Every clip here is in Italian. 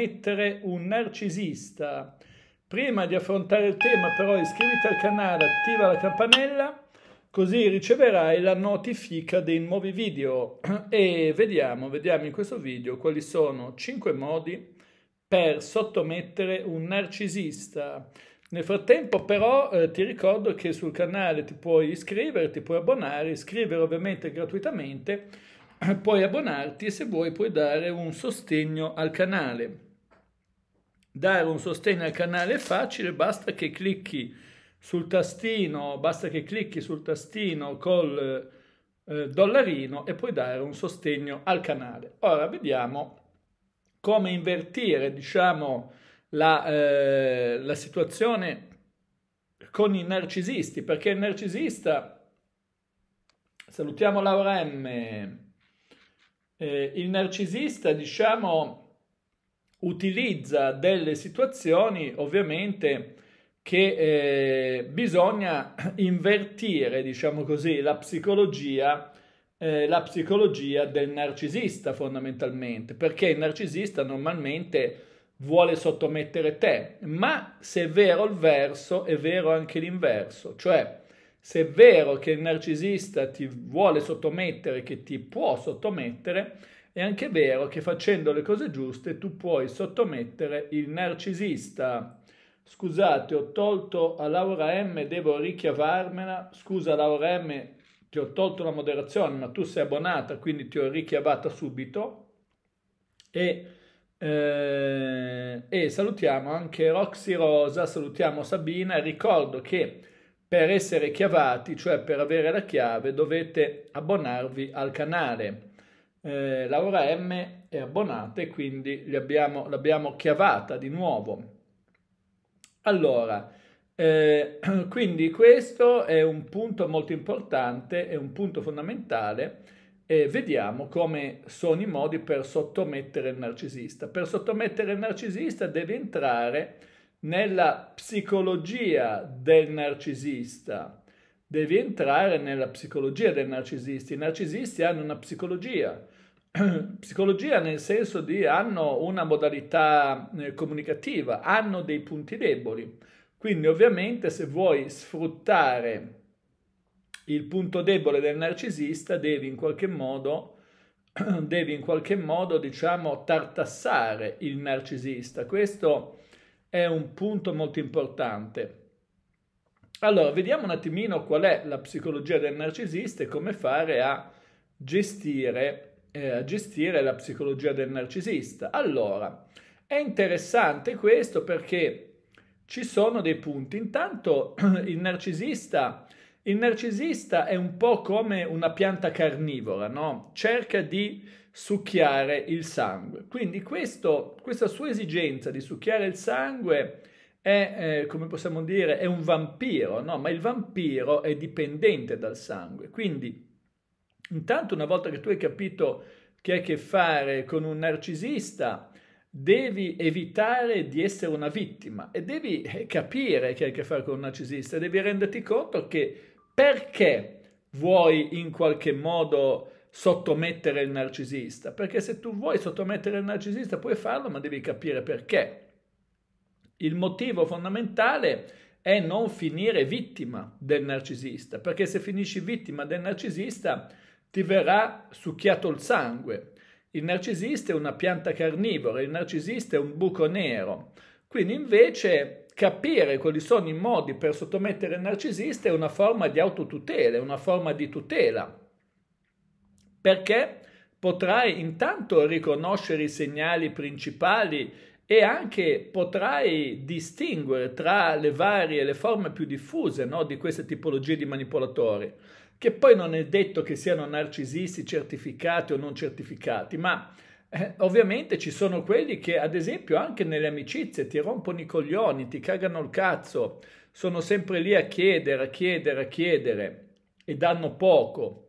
mettere un narcisista. Prima di affrontare il tema però iscriviti al canale, attiva la campanella così riceverai la notifica dei nuovi video e vediamo, vediamo in questo video quali sono 5 modi per sottomettere un narcisista. Nel frattempo però eh, ti ricordo che sul canale ti puoi iscrivere, ti puoi abbonare, iscrivere ovviamente gratuitamente, puoi abbonarti e se vuoi puoi dare un sostegno al canale. Dare un sostegno al canale è facile, basta che clicchi sul tastino, basta che clicchi sul tastino col eh, dollarino e puoi dare un sostegno al canale. Ora vediamo come invertire, diciamo, la, eh, la situazione con i narcisisti, perché il narcisista, salutiamo Laura M, eh, il narcisista, diciamo, utilizza delle situazioni ovviamente che eh, bisogna invertire, diciamo così, la psicologia, eh, la psicologia del narcisista fondamentalmente, perché il narcisista normalmente vuole sottomettere te, ma se è vero il verso, è vero anche l'inverso, cioè se è vero che il narcisista ti vuole sottomettere, che ti può sottomettere, è anche vero che facendo le cose giuste tu puoi sottomettere il narcisista. Scusate, ho tolto a Laura M, devo richiavarmela. Scusa Laura M, ti ho tolto la moderazione, ma tu sei abbonata, quindi ti ho richiavata subito. E, eh, e salutiamo anche Roxy Rosa, salutiamo Sabina. Ricordo che per essere chiavati, cioè per avere la chiave, dovete abbonarvi al canale eh, Laura M è abbonata e quindi l'abbiamo chiavata di nuovo. Allora, eh, quindi questo è un punto molto importante, è un punto fondamentale e vediamo come sono i modi per sottomettere il narcisista. Per sottomettere il narcisista devi entrare nella psicologia del narcisista. Devi entrare nella psicologia del narcisista. I narcisisti hanno una psicologia psicologia nel senso di hanno una modalità eh, comunicativa, hanno dei punti deboli. Quindi ovviamente se vuoi sfruttare il punto debole del narcisista devi in qualche modo devi in qualche modo diciamo tartassare il narcisista. Questo è un punto molto importante. Allora, vediamo un attimino qual è la psicologia del narcisista e come fare a gestire eh, gestire la psicologia del narcisista. Allora, è interessante questo perché ci sono dei punti. Intanto il narcisista, il narcisista è un po' come una pianta carnivora, no? Cerca di succhiare il sangue. Quindi questo, questa sua esigenza di succhiare il sangue è, eh, come possiamo dire, è un vampiro, no? Ma il vampiro è dipendente dal sangue. Quindi Intanto una volta che tu hai capito che hai a che fare con un narcisista, devi evitare di essere una vittima e devi eh, capire che hai a che fare con un narcisista, devi renderti conto che perché vuoi in qualche modo sottomettere il narcisista, perché se tu vuoi sottomettere il narcisista puoi farlo, ma devi capire perché. Il motivo fondamentale è non finire vittima del narcisista, perché se finisci vittima del narcisista ti verrà succhiato il sangue. Il narcisista è una pianta carnivora, il narcisista è un buco nero. Quindi invece capire quali sono i modi per sottomettere il narcisista è una forma di autotutela, è una forma di tutela. Perché potrai intanto riconoscere i segnali principali e anche potrai distinguere tra le varie, le forme più diffuse no, di queste tipologie di manipolatori che poi non è detto che siano narcisisti certificati o non certificati, ma eh, ovviamente ci sono quelli che, ad esempio, anche nelle amicizie ti rompono i coglioni, ti cagano il cazzo, sono sempre lì a chiedere, a chiedere, a chiedere e danno poco.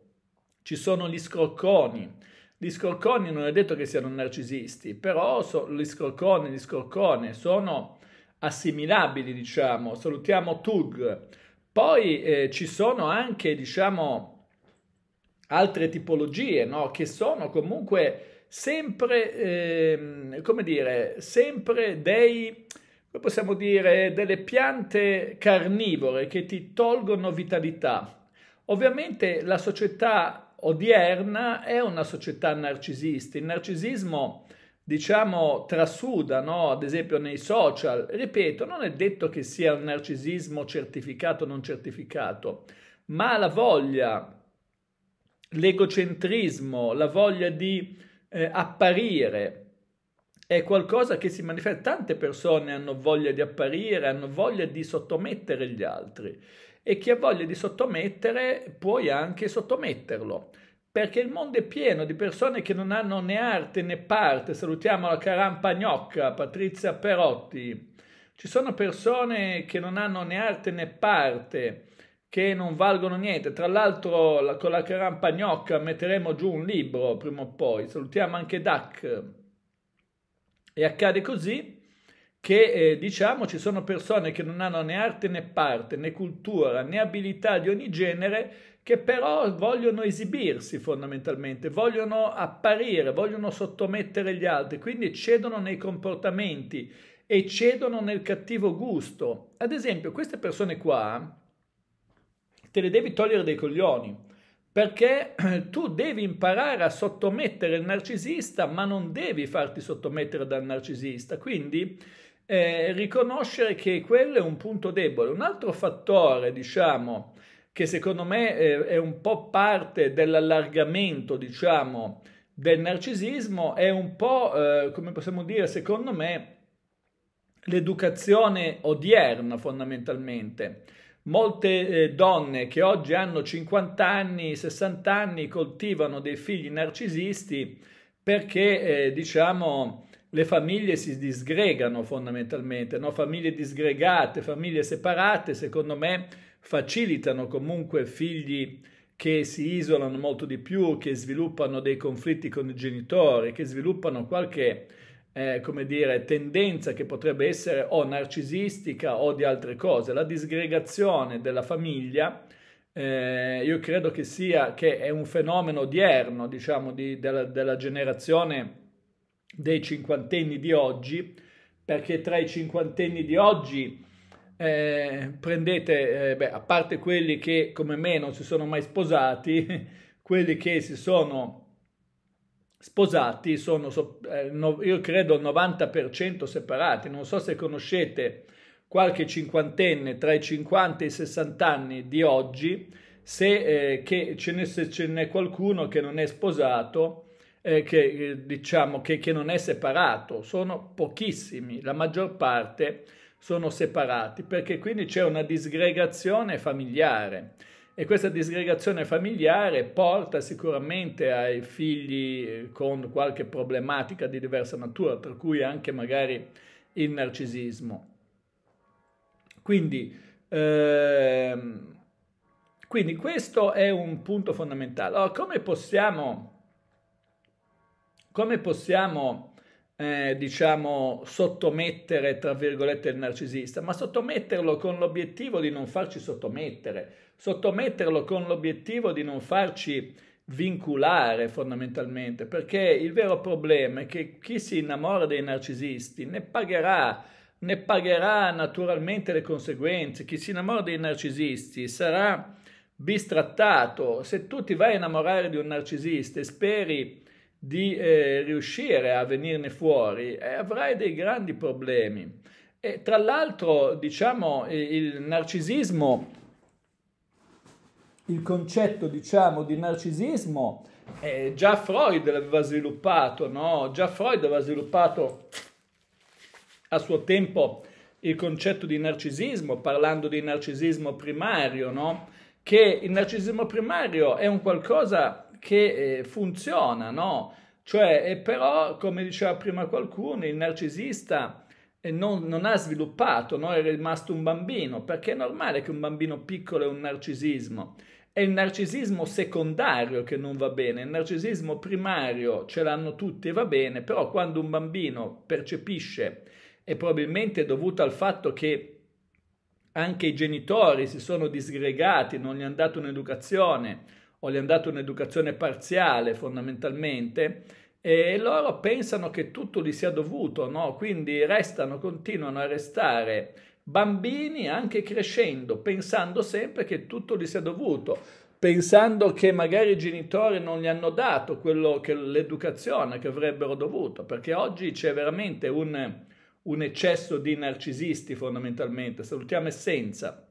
Ci sono gli scrocconi. Gli scrocconi non è detto che siano narcisisti, però so, gli scrocconi, gli scroccone sono assimilabili, diciamo. Salutiamo Tug poi eh, ci sono anche, diciamo, altre tipologie, no? Che sono comunque sempre, eh, come dire, sempre dei, come possiamo dire, delle piante carnivore che ti tolgono vitalità. Ovviamente la società odierna è una società narcisista. Il narcisismo diciamo, trasudano, ad esempio nei social, ripeto, non è detto che sia un narcisismo certificato o non certificato, ma la voglia, l'egocentrismo, la voglia di eh, apparire è qualcosa che si manifesta. Tante persone hanno voglia di apparire, hanno voglia di sottomettere gli altri e chi ha voglia di sottomettere puoi anche sottometterlo perché il mondo è pieno di persone che non hanno né arte né parte. Salutiamo la Carampa Gnocca, Patrizia Perotti. Ci sono persone che non hanno né arte né parte, che non valgono niente. Tra l'altro la, con la Carampa Gnocca metteremo giù un libro prima o poi. Salutiamo anche Duck. E accade così che eh, diciamo ci sono persone che non hanno né arte né parte, né cultura, né abilità di ogni genere che però vogliono esibirsi fondamentalmente, vogliono apparire, vogliono sottomettere gli altri, quindi cedono nei comportamenti e cedono nel cattivo gusto. Ad esempio, queste persone qua te le devi togliere dai coglioni. Perché tu devi imparare a sottomettere il narcisista, ma non devi farti sottomettere dal narcisista. Quindi eh, riconoscere che quello è un punto debole. Un altro fattore, diciamo, che secondo me eh, è un po' parte dell'allargamento, diciamo, del narcisismo, è un po', eh, come possiamo dire, secondo me, l'educazione odierna fondamentalmente. Molte eh, donne che oggi hanno 50 anni, 60 anni, coltivano dei figli narcisisti perché, eh, diciamo, le famiglie si disgregano fondamentalmente, no? famiglie disgregate, famiglie separate, secondo me facilitano comunque figli che si isolano molto di più, che sviluppano dei conflitti con i genitori, che sviluppano qualche, eh, come dire, tendenza che potrebbe essere o narcisistica o di altre cose. La disgregazione della famiglia, eh, io credo che sia, che è un fenomeno odierno, diciamo, di, della, della generazione dei cinquantenni di oggi, perché tra i cinquantenni di oggi eh, prendete, eh, beh, a parte quelli che come me non si sono mai sposati, quelli che si sono sposati sono, eh, no, io credo, il 90% separati. Non so se conoscete qualche cinquantenne tra i 50 e i 60 anni di oggi, se, eh, che ce ne, se ce n'è qualcuno che non è sposato, eh, che, eh, diciamo, che, che non è separato. Sono pochissimi, la maggior parte sono separati, perché quindi c'è una disgregazione familiare e questa disgregazione familiare porta sicuramente ai figli eh, con qualche problematica di diversa natura, tra cui anche magari il narcisismo. Quindi, ehm, quindi questo è un punto fondamentale. Allora, come possiamo, come possiamo eh, diciamo, sottomettere, tra virgolette, il narcisista, ma sottometterlo con l'obiettivo di non farci sottomettere, sottometterlo con l'obiettivo di non farci vinculare fondamentalmente, perché il vero problema è che chi si innamora dei narcisisti ne pagherà, ne pagherà naturalmente le conseguenze, chi si innamora dei narcisisti sarà bistrattato, se tu ti vai a innamorare di un narcisista e speri di eh, riuscire a venirne fuori, eh, avrai dei grandi problemi. E tra l'altro, diciamo, il narcisismo, il concetto, diciamo, di narcisismo, eh, già Freud l'aveva sviluppato, no? Già Freud aveva sviluppato a suo tempo il concetto di narcisismo, parlando di narcisismo primario, no? Che il narcisismo primario è un qualcosa che eh, funziona, no? Cioè, però, come diceva prima qualcuno, il narcisista eh, non, non ha sviluppato, no? è rimasto un bambino, perché è normale che un bambino piccolo è un narcisismo. È il narcisismo secondario che non va bene, il narcisismo primario ce l'hanno tutti e va bene, però quando un bambino percepisce, e probabilmente è dovuto al fatto che anche i genitori si sono disgregati, non gli hanno dato un'educazione, o gli hanno dato un'educazione parziale fondamentalmente e loro pensano che tutto gli sia dovuto, no? quindi restano, continuano a restare bambini anche crescendo, pensando sempre che tutto gli sia dovuto, pensando che magari i genitori non gli hanno dato l'educazione che avrebbero dovuto, perché oggi c'è veramente un, un eccesso di narcisisti fondamentalmente, salutiamo essenza.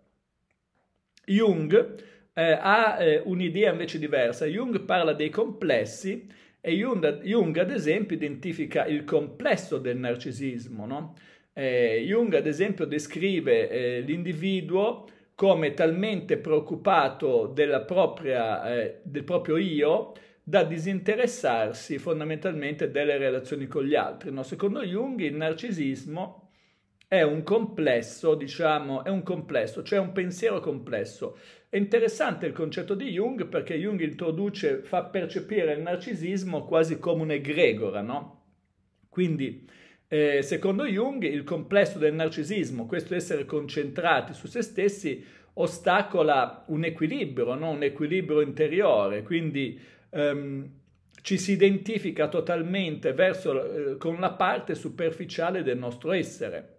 Jung eh, ha eh, un'idea invece diversa. Jung parla dei complessi e Jung, Jung, ad esempio identifica il complesso del narcisismo. No? Eh, Jung ad esempio descrive eh, l'individuo come talmente preoccupato propria, eh, del proprio io da disinteressarsi fondamentalmente delle relazioni con gli altri. No? Secondo Jung il narcisismo è un complesso, diciamo, è un complesso, cioè un pensiero complesso. È interessante il concetto di Jung perché Jung introduce, fa percepire il narcisismo quasi come un'egregora, no? Quindi, eh, secondo Jung, il complesso del narcisismo, questo essere concentrati su se stessi, ostacola un equilibrio, no? un equilibrio interiore, quindi ehm, ci si identifica totalmente verso, eh, con la parte superficiale del nostro essere.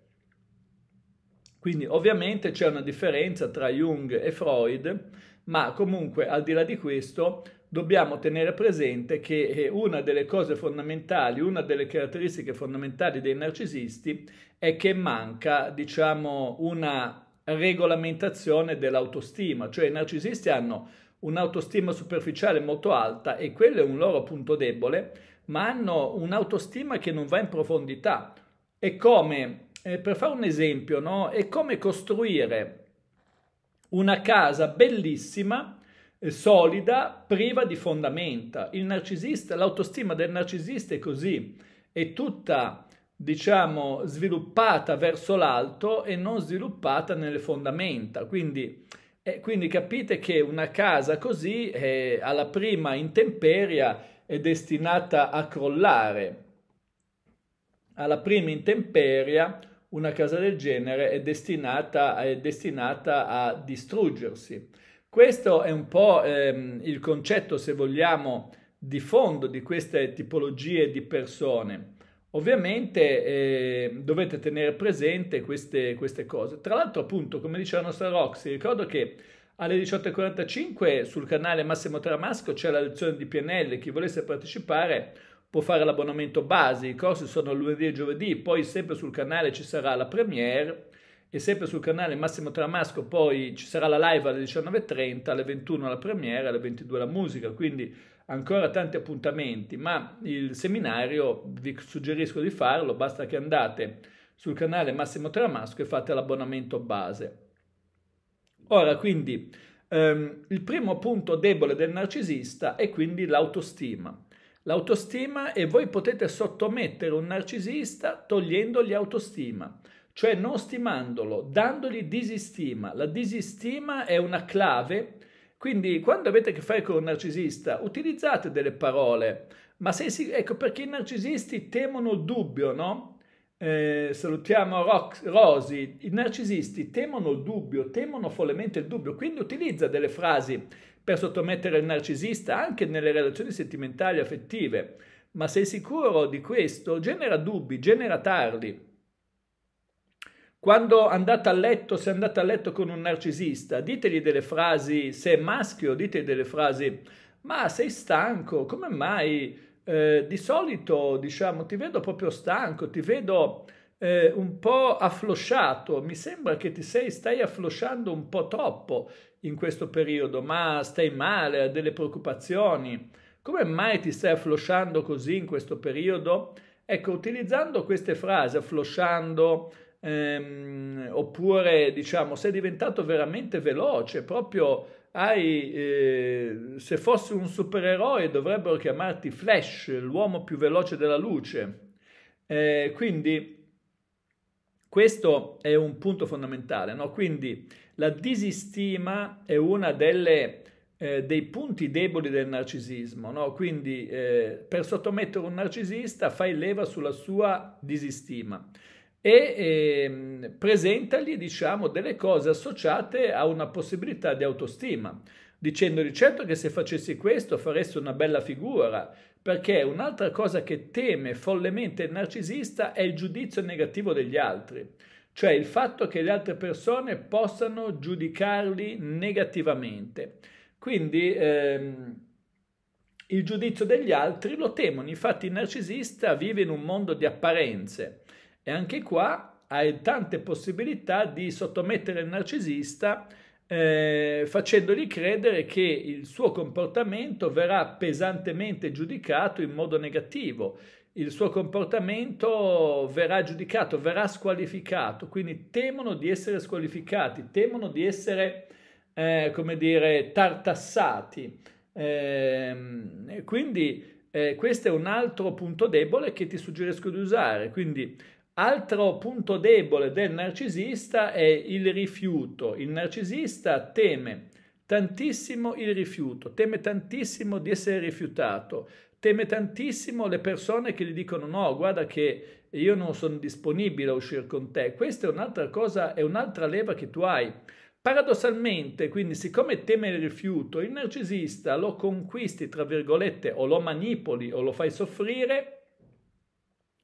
Quindi ovviamente c'è una differenza tra Jung e Freud, ma comunque al di là di questo dobbiamo tenere presente che eh, una delle cose fondamentali, una delle caratteristiche fondamentali dei narcisisti è che manca, diciamo, una regolamentazione dell'autostima, cioè i narcisisti hanno un'autostima superficiale molto alta e quello è un loro punto debole, ma hanno un'autostima che non va in profondità. È come eh, per fare un esempio, no? è come costruire una casa bellissima, eh, solida, priva di fondamenta. Il narcisista, l'autostima del narcisista è così, è tutta diciamo sviluppata verso l'alto e non sviluppata nelle fondamenta. Quindi, eh, quindi capite che una casa così eh, alla prima intemperia è destinata a crollare. Alla prima intemperia una casa del genere è destinata, è destinata a distruggersi. Questo è un po' ehm, il concetto, se vogliamo, di fondo di queste tipologie di persone. Ovviamente eh, dovete tenere presente queste, queste cose. Tra l'altro, appunto, come dice la nostra Roxy, ricordo che alle 18.45 sul canale Massimo Tramasco c'è la lezione di PNL. Chi volesse partecipare può fare l'abbonamento base, i corsi sono lunedì e giovedì, poi sempre sul canale ci sarà la premiere e sempre sul canale Massimo Tramasco poi ci sarà la live alle 19.30, alle 21 la premiere, alle 22 la musica, quindi ancora tanti appuntamenti, ma il seminario vi suggerisco di farlo, basta che andate sul canale Massimo Tramasco e fate l'abbonamento base. Ora quindi ehm, il primo punto debole del narcisista è quindi l'autostima l'autostima e voi potete sottomettere un narcisista togliendogli autostima, cioè non stimandolo, dandogli disistima. La disistima è una clave, quindi quando avete a che fare con un narcisista utilizzate delle parole, ma se si, ecco perché i narcisisti temono il dubbio, no? Eh, salutiamo Rox, Rosi, i narcisisti temono il dubbio, temono follemente il dubbio, quindi utilizza delle frasi per sottomettere il narcisista anche nelle relazioni sentimentali e affettive, ma sei sicuro di questo? Genera dubbi, genera tardi. Quando andate a letto, se andate a letto con un narcisista, ditegli delle frasi, se è maschio, ditegli delle frasi, ma sei stanco, come mai? Eh, di solito, diciamo, ti vedo proprio stanco, ti vedo eh, un po' afflosciato, mi sembra che ti sei, stai afflosciando un po' troppo in questo periodo, ma stai male, hai delle preoccupazioni. Come mai ti stai afflosciando così in questo periodo? Ecco, utilizzando queste frasi, afflosciando, ehm, oppure diciamo, sei diventato veramente veloce, proprio hai, eh, se fossi un supereroe dovrebbero chiamarti Flash, l'uomo più veloce della luce. Eh, quindi questo è un punto fondamentale, no? quindi la disistima è uno eh, dei punti deboli del narcisismo, no? quindi eh, per sottomettere un narcisista fai leva sulla sua disistima e eh, presentagli diciamo, delle cose associate a una possibilità di autostima dicendogli certo che se facessi questo faresti una bella figura, perché un'altra cosa che teme follemente il narcisista è il giudizio negativo degli altri, cioè il fatto che le altre persone possano giudicarli negativamente. Quindi ehm, il giudizio degli altri lo temono, infatti il narcisista vive in un mondo di apparenze e anche qua hai tante possibilità di sottomettere il narcisista eh, facendogli credere che il suo comportamento verrà pesantemente giudicato in modo negativo, il suo comportamento verrà giudicato, verrà squalificato, quindi temono di essere squalificati, temono di essere, eh, come dire, tartassati. Eh, quindi eh, questo è un altro punto debole che ti suggerisco di usare, quindi Altro punto debole del narcisista è il rifiuto. Il narcisista teme tantissimo il rifiuto, teme tantissimo di essere rifiutato, teme tantissimo le persone che gli dicono no, guarda che io non sono disponibile a uscire con te. Questa è un'altra cosa, è un'altra leva che tu hai. Paradossalmente, quindi, siccome teme il rifiuto, il narcisista lo conquisti, tra virgolette, o lo manipoli o lo fai soffrire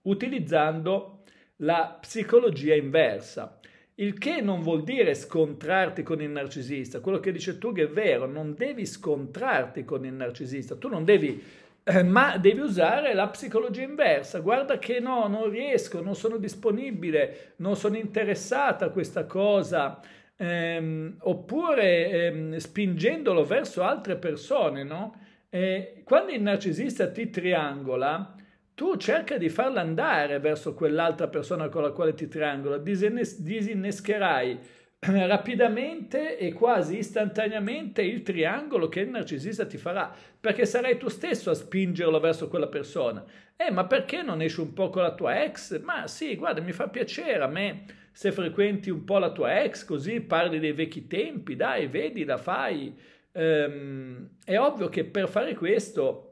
utilizzando la psicologia inversa. Il che non vuol dire scontrarti con il narcisista, quello che dice tu è vero, non devi scontrarti con il narcisista, tu non devi, eh, ma devi usare la psicologia inversa, guarda che no, non riesco, non sono disponibile, non sono interessata a questa cosa, ehm, oppure ehm, spingendolo verso altre persone, no? Eh, quando il narcisista ti triangola, tu cerca di farla andare verso quell'altra persona con la quale ti triangola, disinnes- disinnescherai rapidamente e quasi istantaneamente il triangolo che il narcisista ti farà, perché sarai tu stesso a spingerlo verso quella persona. Eh, ma perché non esci un po' con la tua ex? Ma sì, guarda, mi fa piacere a me se frequenti un po' la tua ex, così parli dei vecchi tempi, dai, vedi, la fai. Ehm, è ovvio che per fare questo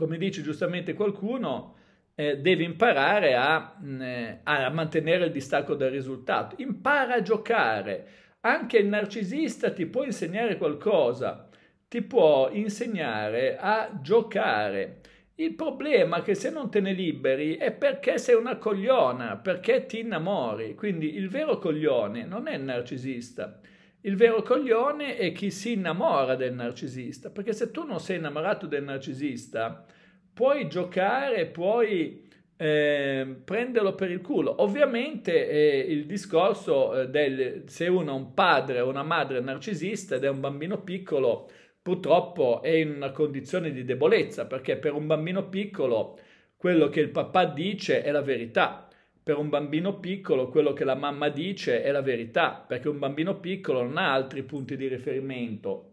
come dice giustamente qualcuno, eh, devi imparare a, mh, mm, eh, a mantenere il distacco dal risultato. Impara a giocare. Anche il narcisista ti può insegnare qualcosa, ti può insegnare a giocare. Il problema è che se non te ne liberi è perché sei una cogliona, perché ti innamori. Quindi il vero coglione non è il narcisista. Il vero coglione è chi si innamora del narcisista, perché se tu non sei innamorato del narcisista, puoi giocare, puoi eh, prenderlo per il culo. Ovviamente eh, il discorso eh, del se uno ha un padre o una madre narcisista ed è un bambino piccolo, purtroppo è in una condizione di debolezza, perché per un bambino piccolo quello che il papà dice è la verità per un bambino piccolo quello che la mamma dice è la verità, perché un bambino piccolo non ha altri punti di riferimento.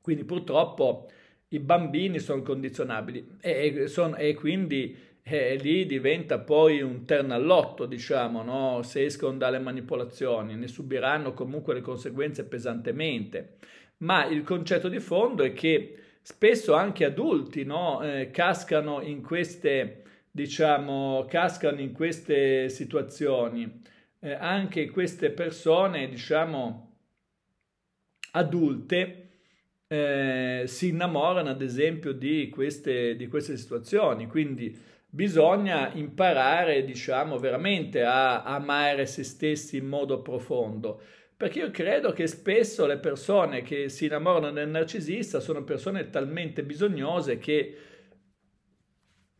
Quindi purtroppo i bambini sono condizionabili e, son, e quindi eh, lì diventa poi un ternallotto, diciamo, no? se escono dalle manipolazioni, ne subiranno comunque le conseguenze pesantemente. Ma il concetto di fondo è che spesso anche adulti no? eh, cascano in queste diciamo, cascano in queste situazioni. Eh, anche queste persone, diciamo, adulte, eh, si innamorano ad esempio di queste, di queste situazioni, quindi bisogna imparare, diciamo, veramente a amare se stessi in modo profondo. Perché io credo che spesso le persone che si innamorano del narcisista sono persone talmente bisognose che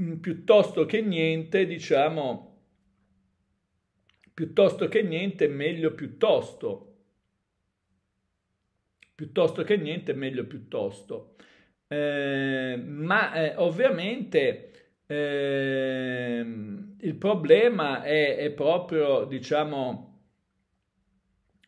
Mm, piuttosto che niente, diciamo, piuttosto che niente, meglio piuttosto. Piuttosto che niente, meglio piuttosto. Eh, ma eh, ovviamente eh, il problema è, è proprio, diciamo,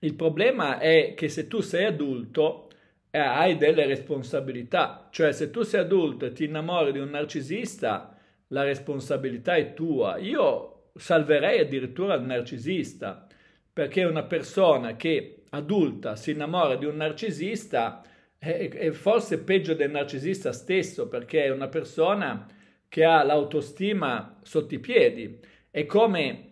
il problema è che se tu sei adulto, eh, hai delle responsabilità. Cioè, se tu sei adulto e ti innamori di un narcisista, la responsabilità è tua. Io salverei addirittura il narcisista, perché una persona che adulta si innamora di un narcisista è, è forse peggio del narcisista stesso, perché è una persona che ha l'autostima sotto i piedi. È come,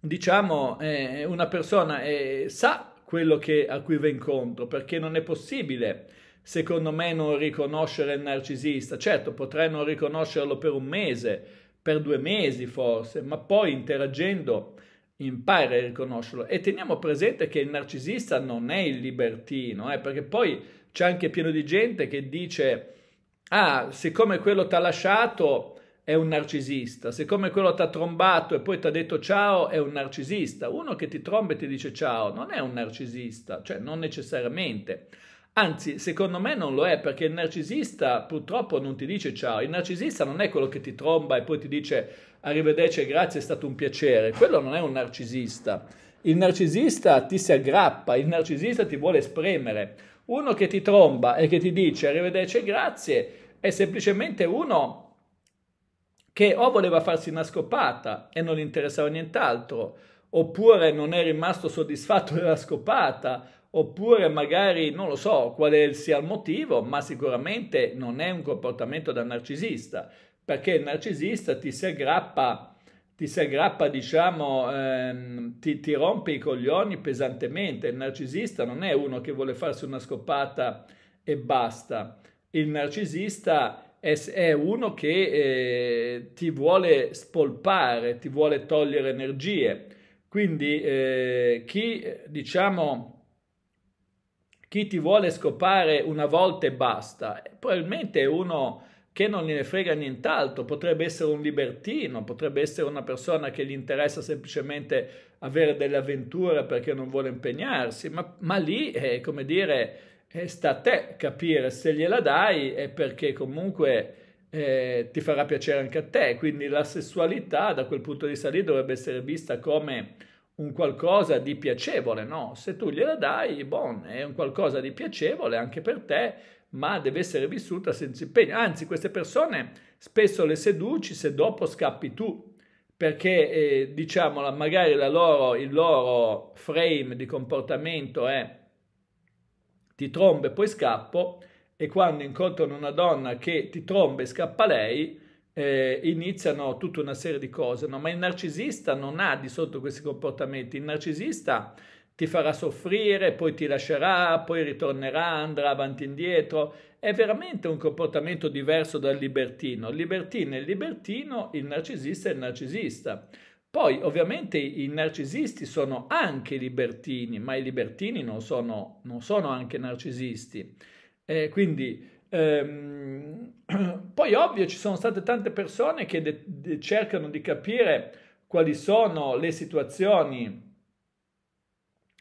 diciamo, eh, una persona eh, sa quello che, a cui va incontro, perché non è possibile secondo me, non riconoscere il narcisista. Certo, potrei non riconoscerlo per un mese, per due mesi forse, ma poi interagendo impara a riconoscerlo. E teniamo presente che il narcisista non è il libertino, eh, perché poi c'è anche pieno di gente che dice, ah, siccome quello ti ha lasciato è un narcisista, siccome quello ti ha trombato e poi ti ha detto ciao è un narcisista, uno che ti tromba e ti dice ciao non è un narcisista, cioè non necessariamente. Anzi, secondo me non lo è perché il narcisista purtroppo non ti dice ciao, il narcisista non è quello che ti tromba e poi ti dice arrivederci e grazie, è stato un piacere, quello non è un narcisista. Il narcisista ti si aggrappa, il narcisista ti vuole spremere. Uno che ti tromba e che ti dice arrivederci e grazie è semplicemente uno che o voleva farsi una scopata e non gli interessava nient'altro, oppure non è rimasto soddisfatto della scopata, oppure magari non lo so quale sia il motivo, ma sicuramente non è un comportamento da narcisista, perché il narcisista ti si aggrappa, ti si aggrappa diciamo, ehm, ti, ti rompe i coglioni pesantemente. Il narcisista non è uno che vuole farsi una scopata e basta. Il narcisista è, uno che eh, ti vuole spolpare, ti vuole togliere energie. Quindi eh, chi diciamo chi ti vuole scopare una volta e basta, probabilmente è uno che non gliene frega nient'altro, potrebbe essere un libertino, potrebbe essere una persona che gli interessa semplicemente avere delle avventure perché non vuole impegnarsi, ma, ma lì è eh, come dire, eh, sta a te capire se gliela dai è perché comunque eh, ti farà piacere anche a te, quindi la sessualità da quel punto di vista lì dovrebbe essere vista come un qualcosa di piacevole, no? Se tu gliela dai, bon, è un qualcosa di piacevole anche per te, ma deve essere vissuta senza impegno. Anzi, queste persone spesso le seduci se dopo scappi tu, perché eh, diciamola, magari loro, il loro frame di comportamento è ti trombe e poi scappo e quando incontrano una donna che ti trombe e scappa lei, eh, iniziano tutta una serie di cose, no? ma il narcisista non ha di sotto questi comportamenti, il narcisista ti farà soffrire, poi ti lascerà, poi ritornerà, andrà avanti e indietro, è veramente un comportamento diverso dal libertino, libertino è libertino, il narcisista è il narcisista. Poi ovviamente i narcisisti sono anche libertini, ma i libertini non sono, non sono anche narcisisti. Eh, quindi Ehm, poi ovvio ci sono state tante persone che de- de- cercano di capire quali sono le situazioni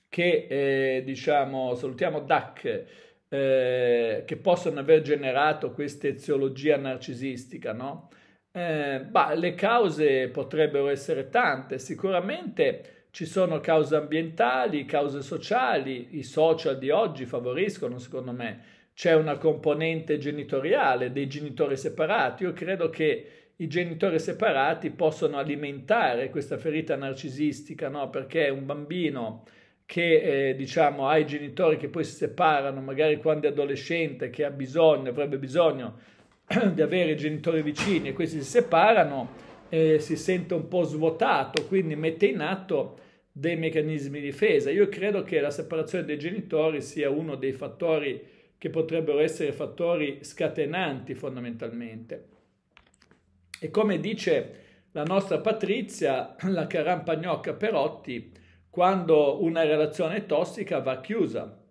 che eh, diciamo salutiamo DAC eh, che possono aver generato questa eziologia narcisistica, no? Eh, bah, le cause potrebbero essere tante, sicuramente ci sono cause ambientali, cause sociali, i social di oggi favoriscono secondo me c'è una componente genitoriale dei genitori separati. Io credo che i genitori separati possono alimentare questa ferita narcisistica, no? Perché un bambino che eh, diciamo, ha i genitori che poi si separano, magari quando è adolescente, che ha bisogno, avrebbe bisogno di avere i genitori vicini e questi si separano, eh, si sente un po' svuotato, quindi mette in atto dei meccanismi di difesa. Io credo che la separazione dei genitori sia uno dei fattori che potrebbero essere fattori scatenanti fondamentalmente. E come dice la nostra Patrizia, la carampagnocca Perotti, quando una relazione è tossica va chiusa.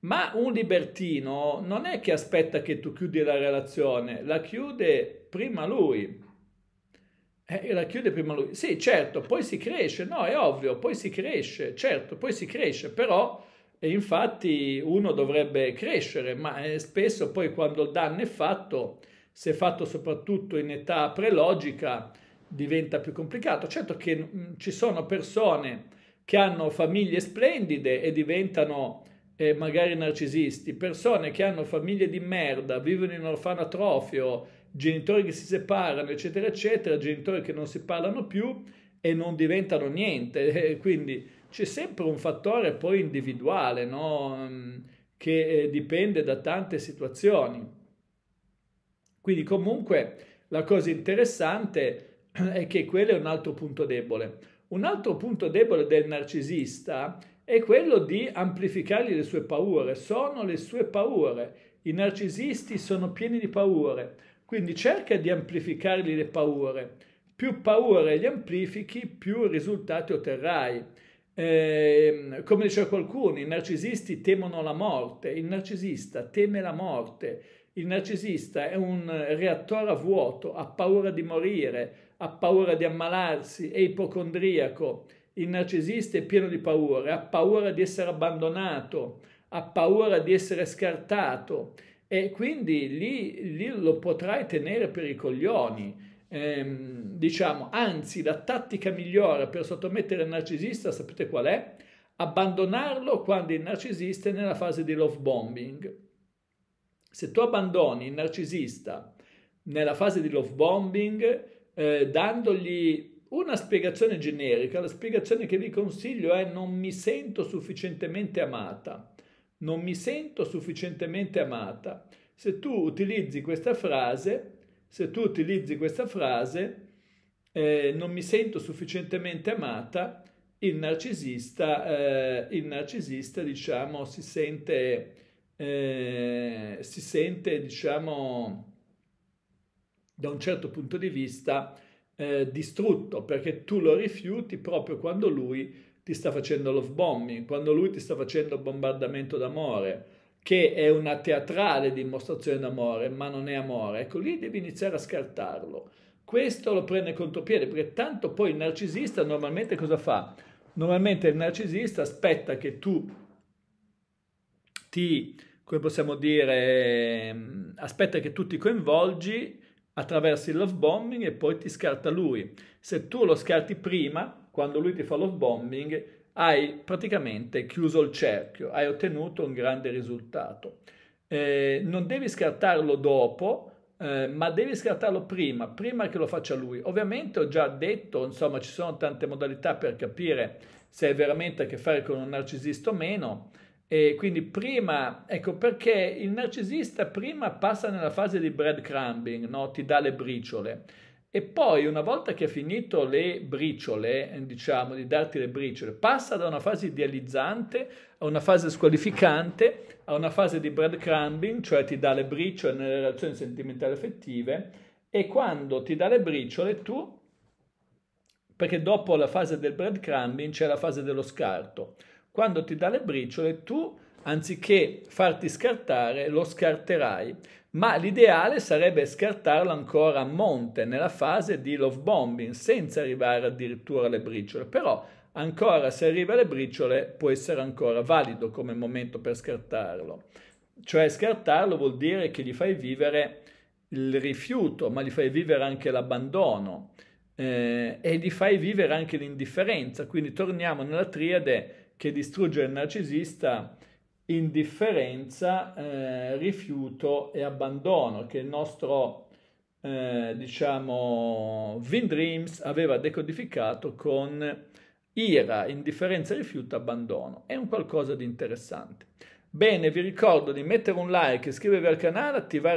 Ma un libertino non è che aspetta che tu chiudi la relazione, la chiude prima lui. Eh, la chiude prima lui. Sì, certo, poi si cresce, no, è ovvio, poi si cresce, certo, poi si cresce, però e infatti uno dovrebbe crescere, ma eh, spesso poi quando il danno è fatto, se fatto soprattutto in età prelogica, diventa più complicato. Certo che mm, ci sono persone che hanno famiglie splendide e diventano eh, magari narcisisti, persone che hanno famiglie di merda, vivono in orfanatrofio, genitori che si separano, eccetera, eccetera, genitori che non si parlano più e non diventano niente. quindi c'è sempre un fattore poi individuale no? Mm, che eh, dipende da tante situazioni. Quindi comunque la cosa interessante è che quello è un altro punto debole. Un altro punto debole del narcisista è quello di amplificargli le sue paure, sono le sue paure. I narcisisti sono pieni di paure, quindi cerca di amplificargli le paure. Più paure gli amplifichi, più risultati otterrai. Eh, come diceva qualcuno, i narcisisti temono la morte, il narcisista teme la morte, il narcisista è un reattore a vuoto, ha paura di morire, ha paura di ammalarsi, è ipocondriaco, il narcisista è pieno di paure, ha paura di essere abbandonato, ha paura di essere scartato e quindi lì, lì lo potrai tenere per i coglioni ehm, diciamo, anzi la tattica migliore per sottomettere il narcisista, sapete qual è? Abbandonarlo quando il narcisista è nella fase di love bombing. Se tu abbandoni il narcisista nella fase di love bombing, eh, dandogli una spiegazione generica, la spiegazione che vi consiglio è non mi sento sufficientemente amata, non mi sento sufficientemente amata. Se tu utilizzi questa frase, se tu utilizzi questa frase, eh, non mi sento sufficientemente amata, il narcisista, eh, il narcisista diciamo, si sente, eh, si sente, diciamo, da un certo punto di vista eh, distrutto, perché tu lo rifiuti proprio quando lui ti sta facendo love bombing, quando lui ti sta facendo bombardamento d'amore, che è una teatrale dimostrazione d'amore, ma non è amore, ecco lì devi iniziare a scartarlo. Questo lo prende contropiede, perché tanto poi il narcisista normalmente cosa fa? Normalmente il narcisista aspetta che tu ti, come possiamo dire, ehm, aspetta che tu ti coinvolgi attraverso il love bombing e poi ti scarta lui. Se tu lo scarti prima, quando lui ti fa love bombing, hai praticamente chiuso il cerchio, hai ottenuto un grande risultato. Eh, non devi scartarlo dopo, eh, ma devi scartarlo prima, prima che lo faccia lui. Ovviamente ho già detto, insomma, ci sono tante modalità per capire se hai veramente a che fare con un narcisista o meno. E quindi prima, ecco perché il narcisista prima passa nella fase di breadcrumbing, no? ti dà le briciole e poi una volta che ha finito le briciole, diciamo, di darti le briciole, passa da una fase idealizzante a una fase squalificante, a una fase di breadcrumbing, cioè ti dà le briciole nelle relazioni sentimentali affettive e quando ti dà le briciole tu, perché dopo la fase del breadcrumbing c'è la fase dello scarto, quando ti dà le briciole tu, anziché farti scartare, lo scarterai ma l'ideale sarebbe scartarlo ancora a monte nella fase di love bombing senza arrivare addirittura alle briciole, però ancora se arriva alle briciole può essere ancora valido come momento per scartarlo. Cioè scartarlo vuol dire che gli fai vivere il rifiuto, ma gli fai vivere anche l'abbandono eh, e gli fai vivere anche l'indifferenza. Quindi torniamo nella triade che distrugge il narcisista indifferenza, eh, rifiuto e abbandono che il nostro, eh, diciamo, Vin Dreams aveva decodificato con ira, indifferenza, rifiuto, abbandono. È un qualcosa di interessante. Bene, vi ricordo di mettere un like, iscrivervi al canale, attivare la